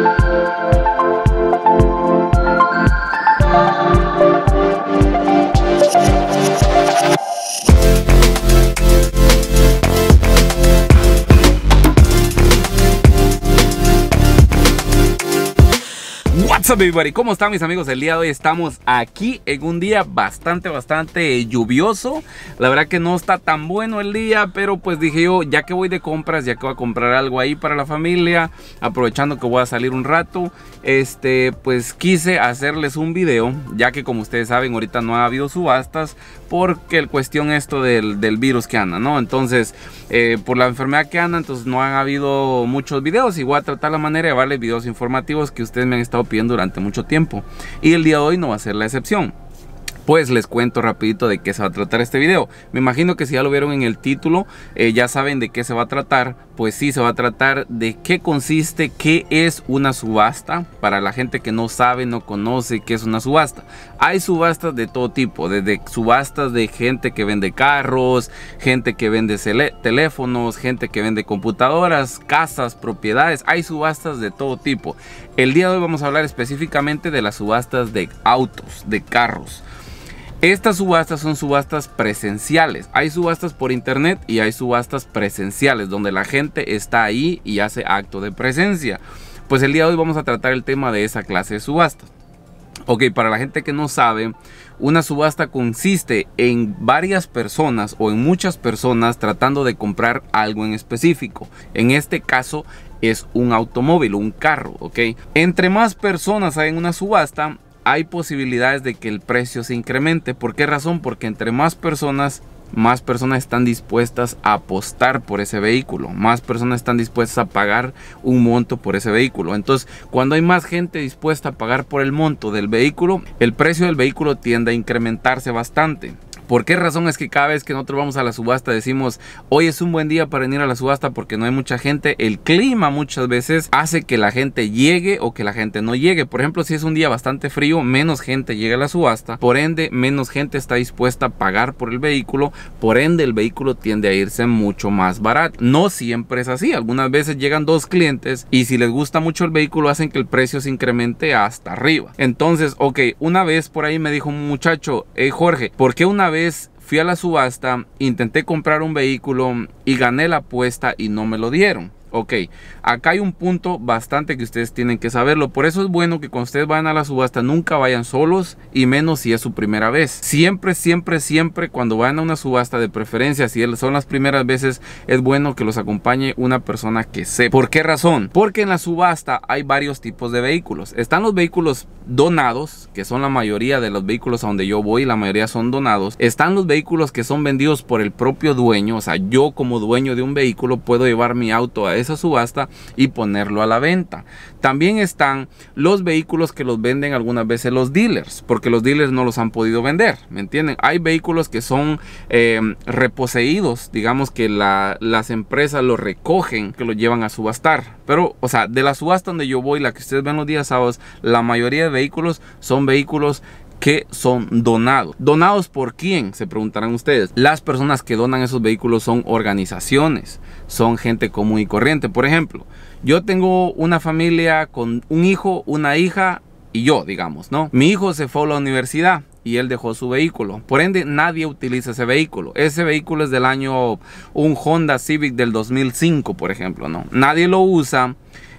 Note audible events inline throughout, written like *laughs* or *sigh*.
Thank you. ¿cómo están mis amigos? El día de hoy estamos aquí en un día bastante, bastante lluvioso La verdad que no está tan bueno el día, pero pues dije yo, ya que voy de compras, ya que voy a comprar algo ahí para la familia Aprovechando que voy a salir un rato, este, pues quise hacerles un video Ya que como ustedes saben, ahorita no ha habido subastas porque el cuestión esto del, virus que anda, ¿no? Entonces, eh, por la enfermedad que anda, entonces no han habido muchos videos Y voy a tratar la manera de darles videos informativos que ustedes me han estado pidiendo durante mucho tiempo. Y el día de hoy no va a ser la excepción. Pues les cuento rapidito de qué se va a tratar este video. Me imagino que si ya lo vieron en el título, eh, ya saben de qué se va a tratar. Pues sí, se va a tratar de qué consiste, qué es una subasta. Para la gente que no sabe, no conoce qué es una subasta. Hay subastas de todo tipo, desde subastas de gente que vende carros, gente que vende teléfonos, gente que vende computadoras, casas, propiedades. Hay subastas de todo tipo. El día de hoy vamos a hablar específicamente de las subastas de autos, de carros. Estas subastas son subastas presenciales. Hay subastas por internet y hay subastas presenciales, donde la gente está ahí y hace acto de presencia. Pues el día de hoy vamos a tratar el tema de esa clase de subastas. Ok, para la gente que no sabe, una subasta consiste en varias personas o en muchas personas tratando de comprar algo en específico. En este caso es un automóvil, un carro, ok. Entre más personas hay en una subasta, hay posibilidades de que el precio se incremente. ¿Por qué razón? Porque entre más personas, más personas están dispuestas a apostar por ese vehículo, más personas están dispuestas a pagar un monto por ese vehículo. Entonces, cuando hay más gente dispuesta a pagar por el monto del vehículo, el precio del vehículo tiende a incrementarse bastante. ¿Por qué razón es que cada vez que nosotros vamos a la subasta decimos, hoy es un buen día para venir a la subasta porque no hay mucha gente? El clima muchas veces hace que la gente llegue o que la gente no llegue. Por ejemplo, si es un día bastante frío, menos gente llega a la subasta, por ende, menos gente está dispuesta a pagar por el vehículo, por ende, el vehículo tiende a irse mucho más barato. No siempre es así, algunas veces llegan dos clientes y si les gusta mucho el vehículo, hacen que el precio se incremente hasta arriba. Entonces, ok, una vez por ahí me dijo un muchacho, hey Jorge, ¿por qué una vez fui a la subasta, intenté comprar un vehículo y gané la apuesta y no me lo dieron. Ok, acá hay un punto bastante que ustedes tienen que saberlo. Por eso es bueno que cuando ustedes vayan a la subasta nunca vayan solos y menos si es su primera vez. Siempre, siempre, siempre cuando vayan a una subasta de preferencia, si son las primeras veces, es bueno que los acompañe una persona que sepa. ¿Por qué razón? Porque en la subasta hay varios tipos de vehículos. Están los vehículos donados, que son la mayoría de los vehículos a donde yo voy, la mayoría son donados. Están los vehículos que son vendidos por el propio dueño. O sea, yo como dueño de un vehículo puedo llevar mi auto a esa subasta y ponerlo a la venta. También están los vehículos que los venden algunas veces los dealers, porque los dealers no los han podido vender, ¿me entienden? Hay vehículos que son eh, reposeídos, digamos que las empresas los recogen, que los llevan a subastar. Pero, o sea, de la subasta donde yo voy, la que ustedes ven los días sábados, la mayoría de vehículos son vehículos que son donados. ¿Donados por quién? Se preguntarán ustedes. Las personas que donan esos vehículos son organizaciones, son gente común y corriente. Por ejemplo, yo tengo una familia con un hijo, una hija y yo, digamos, ¿no? Mi hijo se fue a la universidad y él dejó su vehículo. Por ende, nadie utiliza ese vehículo. Ese vehículo es del año, un Honda Civic del 2005, por ejemplo, ¿no? Nadie lo usa.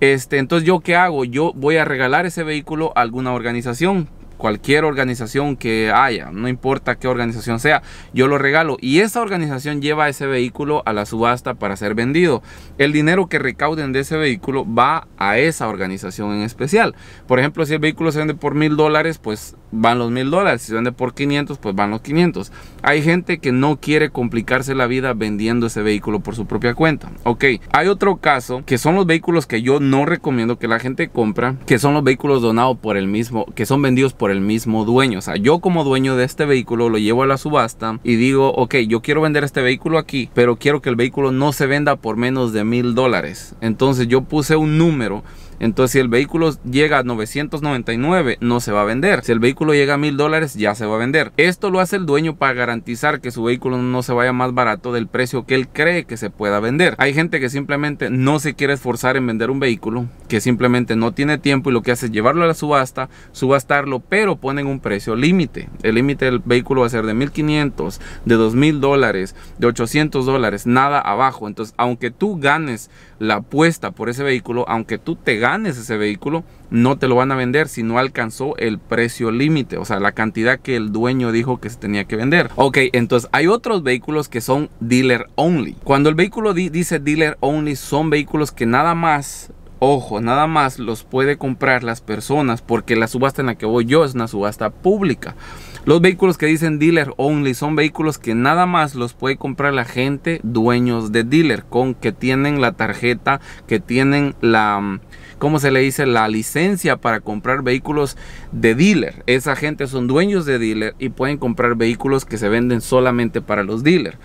Este, entonces, ¿yo qué hago? Yo voy a regalar ese vehículo a alguna organización cualquier organización que haya, no importa qué organización sea, yo lo regalo. Y esa organización lleva ese vehículo a la subasta para ser vendido. El dinero que recauden de ese vehículo va a esa organización en especial. Por ejemplo, si el vehículo se vende por mil dólares, pues van los mil dólares. Si se vende por 500, pues van los 500. Hay gente que no quiere complicarse la vida vendiendo ese vehículo por su propia cuenta. Ok, hay otro caso que son los vehículos que yo no recomiendo que la gente compra, que son los vehículos donados por el mismo, que son vendidos por el mismo dueño. O sea, yo como dueño de este vehículo lo llevo a la subasta y digo, ok, yo quiero vender este vehículo aquí, pero quiero que el vehículo no se venda por menos de mil dólares. Entonces yo puse un número entonces, si el vehículo llega a 999, no se va a vender. Si el vehículo llega a 1000 dólares, ya se va a vender. Esto lo hace el dueño para garantizar que su vehículo no se vaya más barato del precio que él cree que se pueda vender. Hay gente que simplemente no se quiere esforzar en vender un vehículo, que simplemente no tiene tiempo y lo que hace es llevarlo a la subasta, subastarlo, pero ponen un precio límite. El límite del vehículo va a ser de 1500, de 2000 dólares, de 800 dólares, nada abajo. Entonces, aunque tú ganes la apuesta por ese vehículo, aunque tú te ganes ese vehículo, no te lo van a vender si no alcanzó el precio límite, o sea, la cantidad que el dueño dijo que se tenía que vender. Ok, entonces hay otros vehículos que son dealer only. Cuando el vehículo dice dealer only, son vehículos que nada más Ojo, nada más los puede comprar las personas porque la subasta en la que voy yo es una subasta pública. Los vehículos que dicen dealer only son vehículos que nada más los puede comprar la gente dueños de dealer con que tienen la tarjeta, que tienen la ¿cómo se le dice? La licencia para comprar vehículos de dealer. Esa gente son dueños de dealer y pueden comprar vehículos que se venden solamente para los dealers.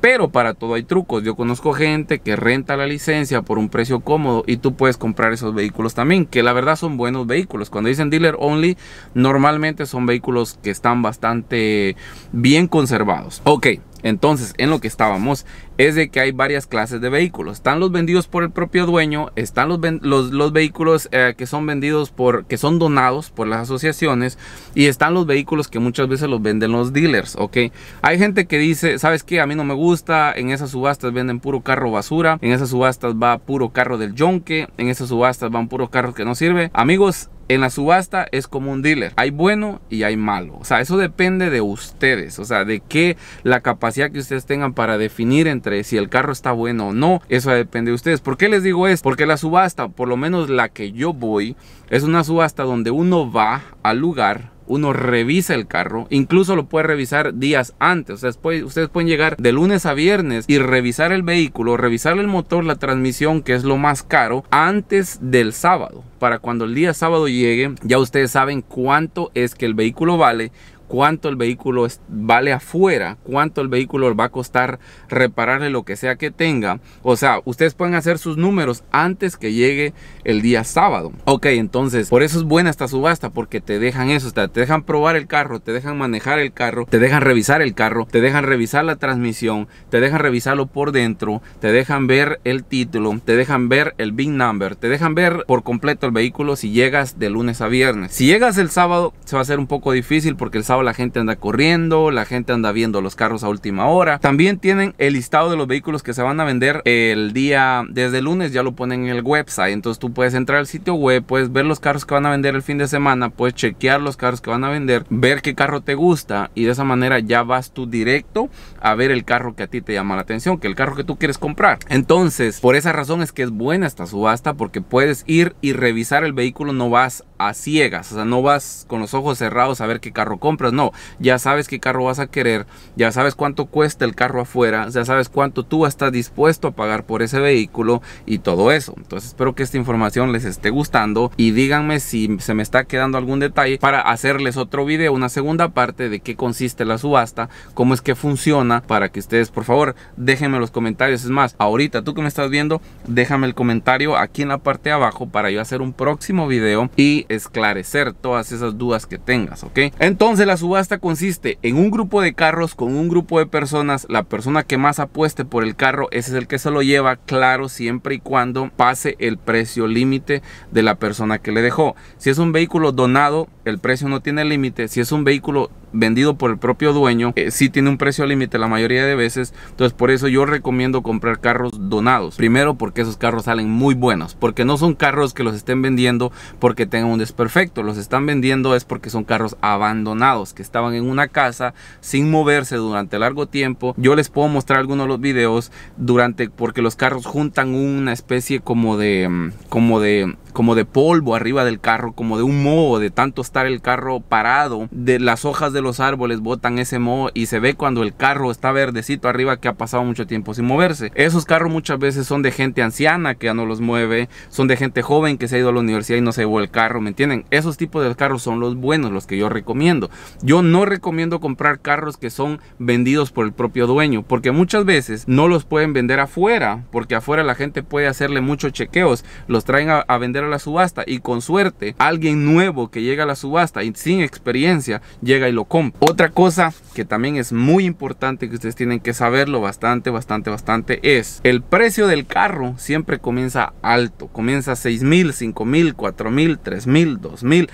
Pero para todo hay trucos. Yo conozco gente que renta la licencia por un precio cómodo y tú puedes comprar esos vehículos también, que la verdad son buenos vehículos. Cuando dicen dealer only, normalmente son vehículos que están bastante bien conservados. Ok, entonces en lo que estábamos es de que hay varias clases de vehículos. Están los vendidos por el propio dueño, están los, los, vehículos eh, que son vendidos por, que son donados por las asociaciones y están los vehículos que muchas veces los venden los dealers, ¿ok? Hay gente que dice, ¿sabes que A mí no me gusta, en esas subastas venden puro carro basura, en esas subastas va puro carro del yonque, en esas subastas van puro carro que no sirve. Amigos, en la subasta es como un dealer. Hay bueno y hay malo. O sea, eso depende de ustedes. O sea, de qué la capacidad que ustedes tengan para definir entre si el carro está bueno o no, eso depende de ustedes. ¿Por qué les digo esto? Porque la subasta, por lo menos la que yo voy, es una subasta donde uno va al lugar uno revisa el carro, incluso lo puede revisar días antes. O sea, después, ustedes pueden llegar de lunes a viernes y revisar el vehículo, revisar el motor, la transmisión, que es lo más caro, antes del sábado. Para cuando el día sábado llegue, ya ustedes saben cuánto es que el vehículo vale, cuánto el vehículo vale afuera, cuánto el vehículo va a costar repararle lo que sea que tenga. O sea, ustedes pueden hacer sus números antes que llegue el día sábado. Ok, entonces, por eso es buena esta subasta, porque te dejan eso, te dejan probar el carro, te dejan manejar el carro, te dejan revisar el carro, te dejan revisar la transmisión, te dejan revisarlo por dentro, te dejan ver el título, te dejan ver el big number, te dejan ver por completo el vehículo si llegas de lunes a viernes. Si llegas el sábado, se va a ser un poco difícil porque el sábado la gente anda corriendo, la gente anda viendo los carros a última hora. También tienen el listado de los vehículos que se van a vender el día, desde el lunes ya lo ponen en el website. Entonces tú puedes entrar al sitio web, puedes ver los carros que van a vender el fin de semana, puedes chequear los carros que van a vender, ver qué carro te gusta y de esa manera ya vas tú directo a ver el carro que a ti te llama la atención, que el carro que tú quieres comprar. Entonces, por esa razón es que es buena esta subasta porque puedes ir y revisar el vehículo, no vas a ciegas, o sea, no vas con los ojos cerrados a ver qué carro compras, no, ya sabes qué carro vas a querer, ya sabes cuánto cuesta el carro afuera, ya sabes cuánto tú estás dispuesto a pagar por ese vehículo y todo eso. Entonces, espero que esta información les esté gustando y díganme si se me está quedando algún detalle para hacerles otro video, una segunda parte de qué consiste la subasta, cómo es que funciona para que ustedes por favor déjenme los comentarios. Es más, ahorita tú que me estás viendo, déjame el comentario aquí en la parte de abajo para yo hacer un próximo video y esclarecer todas esas dudas que tengas, ¿ok? Entonces la subasta consiste en un grupo de carros con un grupo de personas. La persona que más apueste por el carro, ese es el que se lo lleva, claro, siempre y cuando pase el precio límite de la persona que le dejó. Si es un vehículo donado, el precio no tiene límite. Si es un vehículo vendido por el propio dueño, Si eh, sí tiene un precio límite la mayoría de veces. Entonces por eso yo recomiendo comprar carros donados. Primero porque esos carros salen muy buenos, porque no son carros que los estén vendiendo porque tengan un desperfecto. Los están vendiendo es porque son carros abandonados, que estaban en una casa sin moverse durante largo tiempo. Yo les puedo mostrar algunos de los videos durante porque los carros juntan una especie como de mm, como de como de polvo arriba del carro, como de un moho de tanto estar el carro parado, de las hojas de los árboles botan ese moho y se ve cuando el carro está verdecito arriba que ha pasado mucho tiempo sin moverse. Esos carros muchas veces son de gente anciana que ya no los mueve, son de gente joven que se ha ido a la universidad y no se llevó el carro, ¿me entienden? Esos tipos de carros son los buenos, los que yo recomiendo. Yo no recomiendo comprar carros que son vendidos por el propio dueño, porque muchas veces no los pueden vender afuera, porque afuera la gente puede hacerle muchos chequeos, los traen a, a vender a la subasta y con suerte alguien nuevo que llega a la subasta y sin experiencia llega y lo otra cosa que también es muy importante que ustedes tienen que saberlo bastante, bastante, bastante es el precio del carro siempre comienza alto, comienza 6 mil, 5 mil, 4 mil, mil, mil,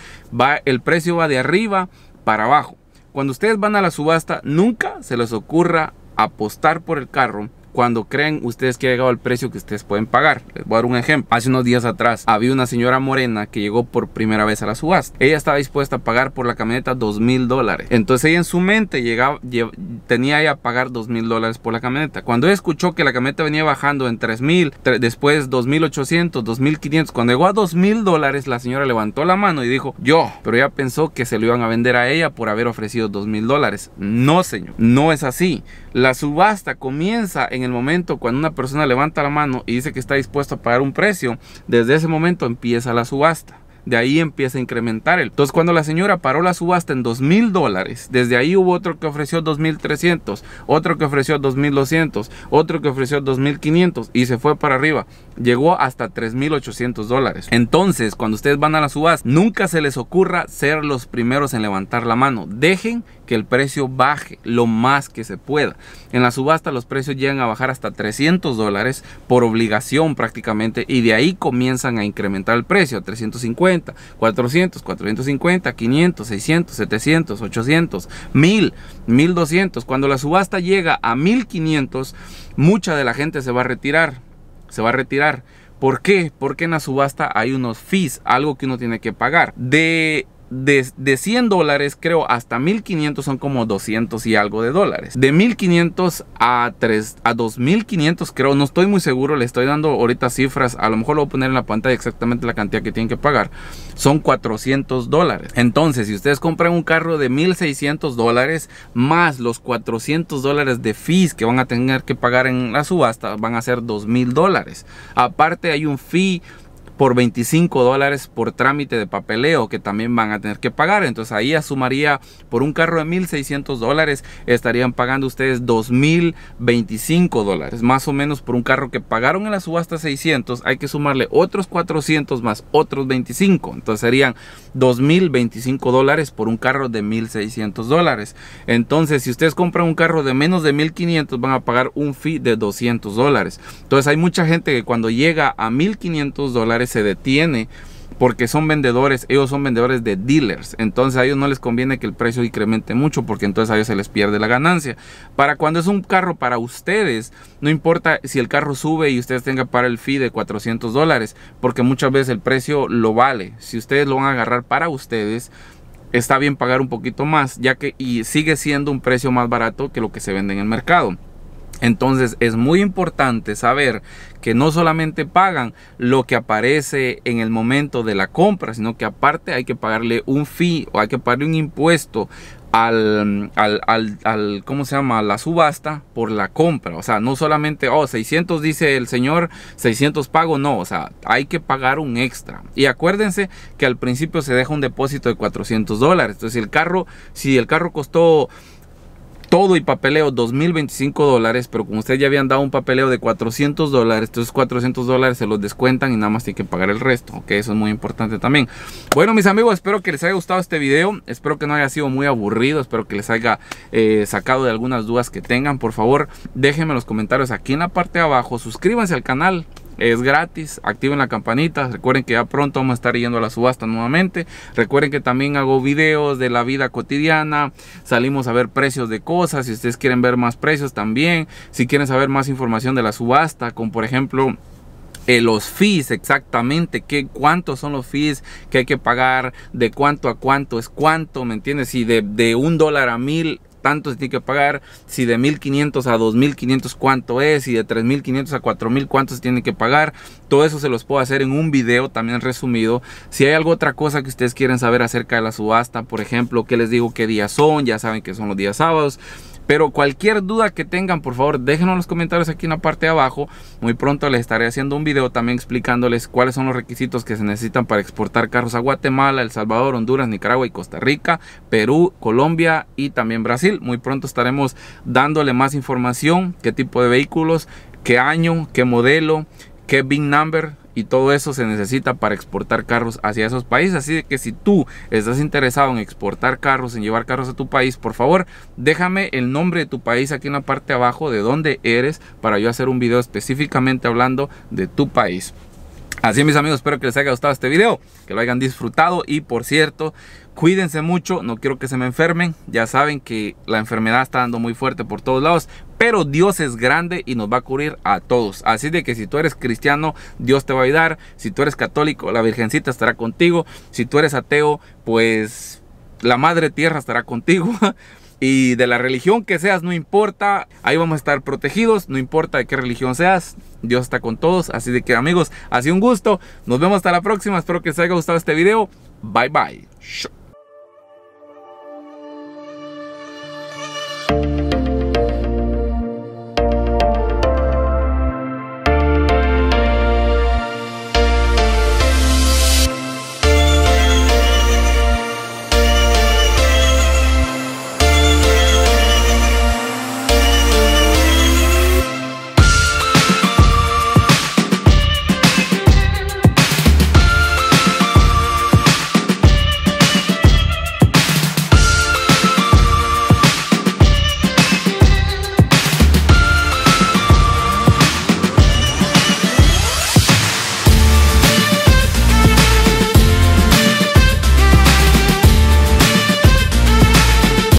el precio va de arriba para abajo. Cuando ustedes van a la subasta, nunca se les ocurra apostar por el carro cuando creen ustedes que ha llegado el precio que ustedes pueden pagar. Les voy a dar un ejemplo. Hace unos días atrás había una señora morena que llegó por primera vez a la subasta. Ella estaba dispuesta a pagar por la camioneta dos mil dólares. Entonces ella en su mente llegaba, tenía ya a pagar dos mil dólares por la camioneta. Cuando ella escuchó que la camioneta venía bajando en tres mil, después dos mil ochocientos, dos mil quinientos, cuando llegó a dos mil dólares la señora levantó la mano y dijo yo, pero ella pensó que se lo iban a vender a ella por haber ofrecido dos mil dólares. No señor, no es así. La subasta comienza en el momento cuando una persona levanta la mano y dice que está dispuesto a pagar un precio, desde ese momento empieza la subasta de ahí empieza a incrementar el. Entonces, cuando la señora paró la subasta en $2,000 dólares, desde ahí hubo otro que ofreció 2.300, otro que ofreció 2.200, otro que ofreció 2.500 y se fue para arriba. Llegó hasta 3.800 dólares. Entonces, cuando ustedes van a la subasta, nunca se les ocurra ser los primeros en levantar la mano. Dejen que el precio baje lo más que se pueda. En la subasta los precios llegan a bajar hasta 300 dólares por obligación prácticamente y de ahí comienzan a incrementar el precio a 350. 400, 450, 500, 600, 700, 800, 1000, 1200. Cuando la subasta llega a 1500, mucha de la gente se va a retirar. Se va a retirar. ¿Por qué? Porque en la subasta hay unos fees, algo que uno tiene que pagar. De de, 100 dólares, creo, hasta 1500 son como 200 y algo de dólares. De 1500 a, 3, a 2500, creo, no estoy muy seguro, le estoy dando ahorita cifras, a lo mejor lo voy a poner en la pantalla exactamente la cantidad que tienen que pagar. Son 400 dólares. Entonces, si ustedes compran un carro de 1600 dólares más los 400 dólares de fees que van a tener que pagar en la subasta, van a ser 2000 dólares. Aparte, hay un fee por 25 dólares por trámite de papeleo que también van a tener que pagar. Entonces ahí sumaría por un carro de 1.600 dólares estarían pagando ustedes 2.025 dólares. Más o menos por un carro que pagaron en la subasta 600 hay que sumarle otros 400 más otros 25. Entonces serían 2.025 dólares por un carro de 1.600 dólares. Entonces si ustedes compran un carro de menos de 1.500 van a pagar un fee de 200 dólares. Entonces hay mucha gente que cuando llega a 1.500 dólares se detiene porque son vendedores, ellos son vendedores de dealers, entonces a ellos no les conviene que el precio incremente mucho porque entonces a ellos se les pierde la ganancia. Para cuando es un carro para ustedes, no importa si el carro sube y ustedes tengan para el fee de 400 dólares, porque muchas veces el precio lo vale. Si ustedes lo van a agarrar para ustedes, está bien pagar un poquito más, ya que y sigue siendo un precio más barato que lo que se vende en el mercado. Entonces es muy importante saber que no solamente pagan lo que aparece en el momento de la compra, sino que aparte hay que pagarle un fee o hay que pagarle un impuesto al, al, ¿cómo se llama? la subasta por la compra. O sea, no solamente, oh, 600 dice el señor, 600 pago, no, o sea, hay que pagar un extra. Y acuérdense que al principio se deja un depósito de 400 dólares. Entonces, el carro, si el carro costó todo y papeleo 2025 dólares, pero como ustedes ya habían dado un papeleo de 400 dólares, entonces 400 dólares se los descuentan y nada más tienen que pagar el resto, ok, eso es muy importante también. Bueno mis amigos, espero que les haya gustado este video, espero que no haya sido muy aburrido, espero que les haya eh, sacado de algunas dudas que tengan, por favor déjenme los comentarios aquí en la parte de abajo, suscríbanse al canal, es gratis, activen la campanita, recuerden que ya pronto vamos a estar yendo a la subasta nuevamente, recuerden que también hago videos de la vida cotidiana, salimos a ver precios de cosas, si ustedes quieren ver más precios también, si quieren saber más información de la subasta, como por ejemplo... Eh, los fees exactamente, cuántos son los fees que hay que pagar, de cuánto a cuánto es cuánto, ¿me entiendes? Y de, de un dólar a mil tanto se tiene que pagar, si de 1500 a 2500 cuánto es, si de 3500 a 4000 cuánto se tiene que pagar, todo eso se los puedo hacer en un video también resumido. Si hay algo otra cosa que ustedes quieren saber acerca de la subasta, por ejemplo, que les digo qué días son, ya saben que son los días sábados, pero cualquier duda que tengan, por favor, déjenlo en los comentarios aquí en la parte de abajo. Muy pronto les estaré haciendo un video también explicándoles cuáles son los requisitos que se necesitan para exportar carros a Guatemala, El Salvador, Honduras, Nicaragua y Costa Rica, Perú, Colombia y también Brasil. Muy pronto estaremos dándole más información, qué tipo de vehículos, qué año, qué modelo, qué big number, y todo eso se necesita para exportar carros hacia esos países. Así que si tú estás interesado en exportar carros, en llevar carros a tu país, por favor, déjame el nombre de tu país aquí en la parte de abajo de dónde eres para yo hacer un video específicamente hablando de tu país. Así mis amigos, espero que les haya gustado este video, que lo hayan disfrutado y por cierto, cuídense mucho, no quiero que se me enfermen, ya saben que la enfermedad está dando muy fuerte por todos lados, pero Dios es grande y nos va a cubrir a todos. Así de que si tú eres cristiano, Dios te va a ayudar. Si tú eres católico, la Virgencita estará contigo. Si tú eres ateo, pues la Madre Tierra estará contigo. *laughs* Y de la religión que seas, no importa, ahí vamos a estar protegidos, no importa de qué religión seas, Dios está con todos. Así de que amigos, ha sido un gusto, nos vemos hasta la próxima, espero que os haya gustado este video, bye bye.